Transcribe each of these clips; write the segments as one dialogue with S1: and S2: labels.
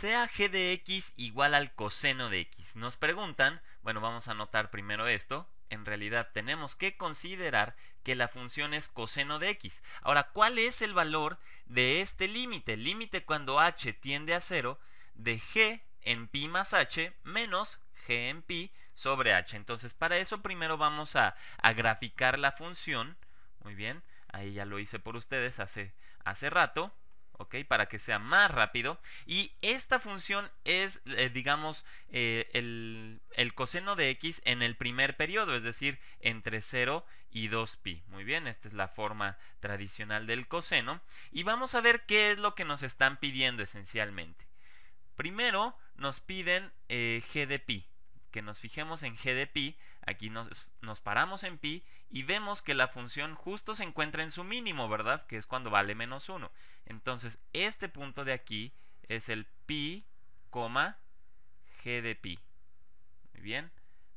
S1: sea g de x igual al coseno de x. Nos preguntan, bueno, vamos a notar primero esto. En realidad tenemos que considerar que la función es coseno de x. Ahora, ¿cuál es el valor de este límite? Límite cuando h tiende a 0 de g en pi más h menos g en pi sobre h. Entonces, para eso primero vamos a, a graficar la función. Muy bien, ahí ya lo hice por ustedes hace, hace rato. Para que sea más rápido. Y esta función es, eh, digamos, eh, el, coseno de x en el primer periodo, es decir, entre 0 y 2pi. Muy bien, esta es la forma tradicional del coseno. Y vamos a ver qué es lo que nos están pidiendo esencialmente. Primero nos piden eh, g de pi que nos fijemos en g de pi, aquí nos, paramos en pi y vemos que la función justo se encuentra en su mínimo, ¿verdad? Que es cuando vale menos 1. Entonces, este punto de aquí es el pi, g de pi. Muy bien,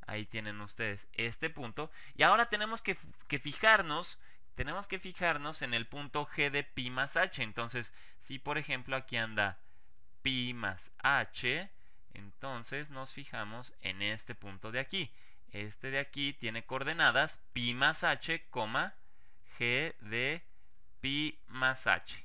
S1: ahí tienen ustedes este punto. Y ahora tenemos que, que fijarnos, tenemos que fijarnos en el punto g de pi más h. Entonces, si por ejemplo aquí anda pi más h entonces nos fijamos en este punto de aquí. Este de aquí tiene coordenadas pi más h, g de pi más h.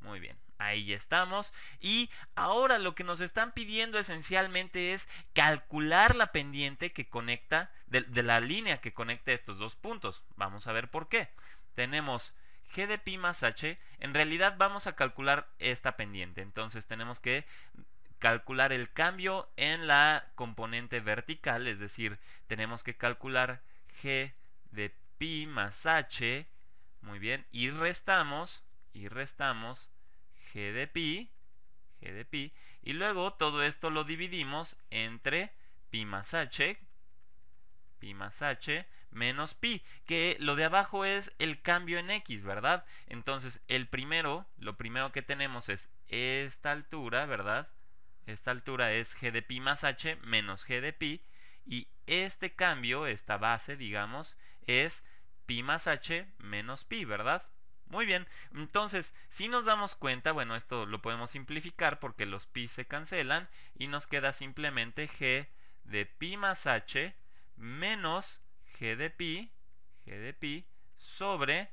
S1: Muy bien, ahí estamos. Y ahora lo que nos están pidiendo esencialmente es calcular la pendiente que conecta, de, de la línea que conecta estos dos puntos. Vamos a ver por qué. Tenemos g de pi más h, en realidad vamos a calcular esta pendiente. Entonces tenemos que calcular el cambio en la componente vertical, es decir, tenemos que calcular g de pi más h, muy bien, y restamos, y restamos g de pi, g de pi, y luego todo esto lo dividimos entre pi más h, pi más h, menos pi, que lo de abajo es el cambio en x, ¿verdad? Entonces, el primero, lo primero que tenemos es esta altura, ¿verdad? Esta altura es g de pi más h menos g de pi. Y este cambio, esta base, digamos, es pi más h menos pi, ¿verdad? Muy bien, entonces, si nos damos cuenta, bueno, esto lo podemos simplificar porque los pi se cancelan y nos queda simplemente g de pi más h menos g de pi, g de sobre,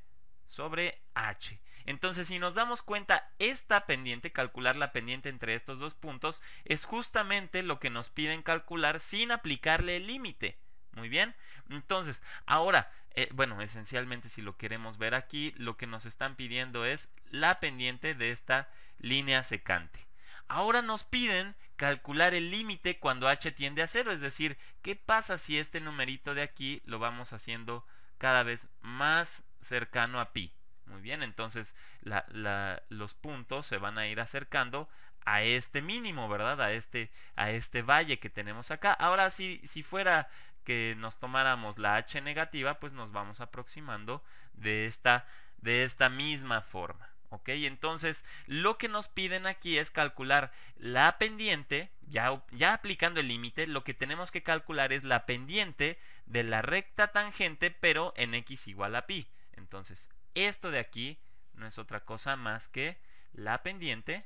S1: sobre h. Entonces, si nos damos cuenta, esta pendiente, calcular la pendiente entre estos dos puntos, es justamente lo que nos piden calcular sin aplicarle el límite. Muy bien, entonces, ahora, eh, bueno, esencialmente si lo queremos ver aquí, lo que nos están pidiendo es la pendiente de esta línea secante. Ahora nos piden calcular el límite cuando h tiende a cero, es decir, ¿qué pasa si este numerito de aquí lo vamos haciendo cada vez más cercano a pi? Muy bien, entonces los puntos se van a ir acercando a este mínimo, ¿verdad? A este, a este valle que tenemos acá. Ahora, si, si fuera que nos tomáramos la h negativa, pues nos vamos aproximando de esta, de esta misma forma. ¿Ok? Entonces, lo que nos piden aquí es calcular la pendiente, ya, ya aplicando el límite, lo que tenemos que calcular es la pendiente de la recta tangente, pero en x igual a pi. Entonces, esto de aquí no es otra cosa más que la pendiente,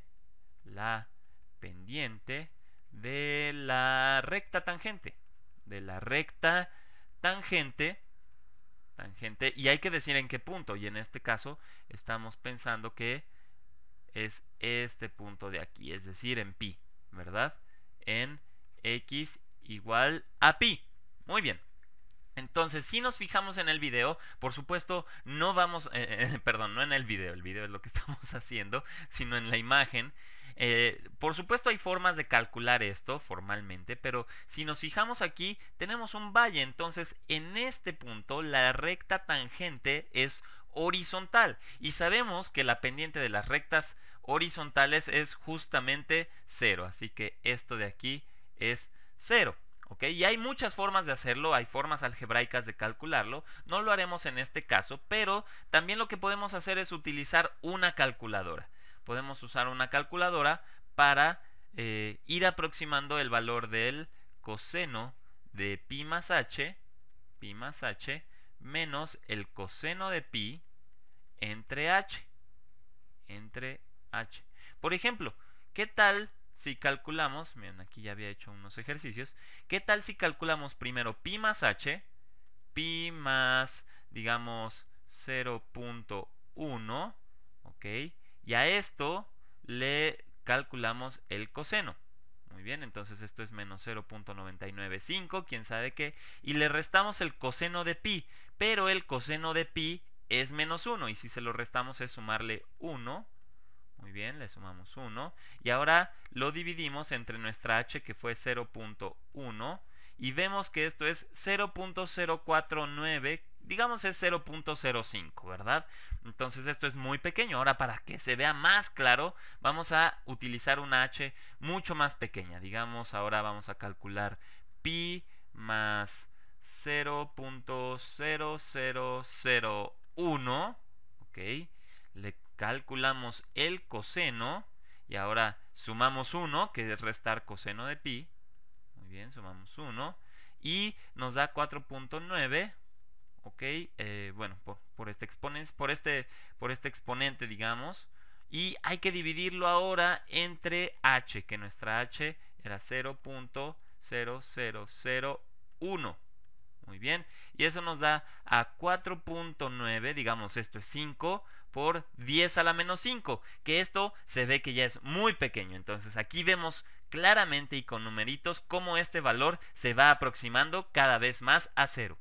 S1: la pendiente de la recta tangente. De la recta tangente, tangente, y hay que decir en qué punto, y en este caso estamos pensando que es este punto de aquí, es decir, en pi, ¿verdad? En x igual a pi. Muy bien. Entonces, si nos fijamos en el video, por supuesto, no vamos, eh, eh, perdón, no en el video, el video es lo que estamos haciendo, sino en la imagen. Eh, por supuesto hay formas de calcular esto formalmente, pero si nos fijamos aquí, tenemos un valle, entonces en este punto la recta tangente es horizontal y sabemos que la pendiente de las rectas horizontales es justamente 0, así que esto de aquí es 0. Y hay muchas formas de hacerlo, hay formas algebraicas de calcularlo, no lo haremos en este caso, pero también lo que podemos hacer es utilizar una calculadora. Podemos usar una calculadora para eh, ir aproximando el valor del coseno de pi más h, pi más h, menos el coseno de pi entre h, entre h. Por ejemplo, ¿qué tal si calculamos, miren, aquí ya había hecho unos ejercicios, ¿qué tal si calculamos primero pi más h, pi más, digamos, 0.1, ok, y a esto le calculamos el coseno. Muy bien, entonces esto es menos 0.995, quién sabe qué, y le restamos el coseno de pi, pero el coseno de pi es menos 1, y si se lo restamos es sumarle 1, muy bien, le sumamos 1. Y ahora lo dividimos entre nuestra h que fue 0.1 y vemos que esto es 0.049, digamos es 0.05, ¿verdad? Entonces esto es muy pequeño. Ahora para que se vea más claro, vamos a utilizar una h mucho más pequeña. Digamos ahora vamos a calcular pi más 0.0001, ¿ok? Le calculamos el coseno y ahora sumamos 1, que es restar coseno de pi. Muy bien, sumamos 1 y nos da 4.9 ok eh, bueno este exponente por este por este exponente digamos y hay que dividirlo ahora entre h que nuestra h era 0.0001 muy bien y eso nos da a 4.9 digamos esto es 5 por 10 a la menos 5, que esto se ve que ya es muy pequeño. Entonces aquí vemos claramente y con numeritos cómo este valor se va aproximando cada vez más a cero.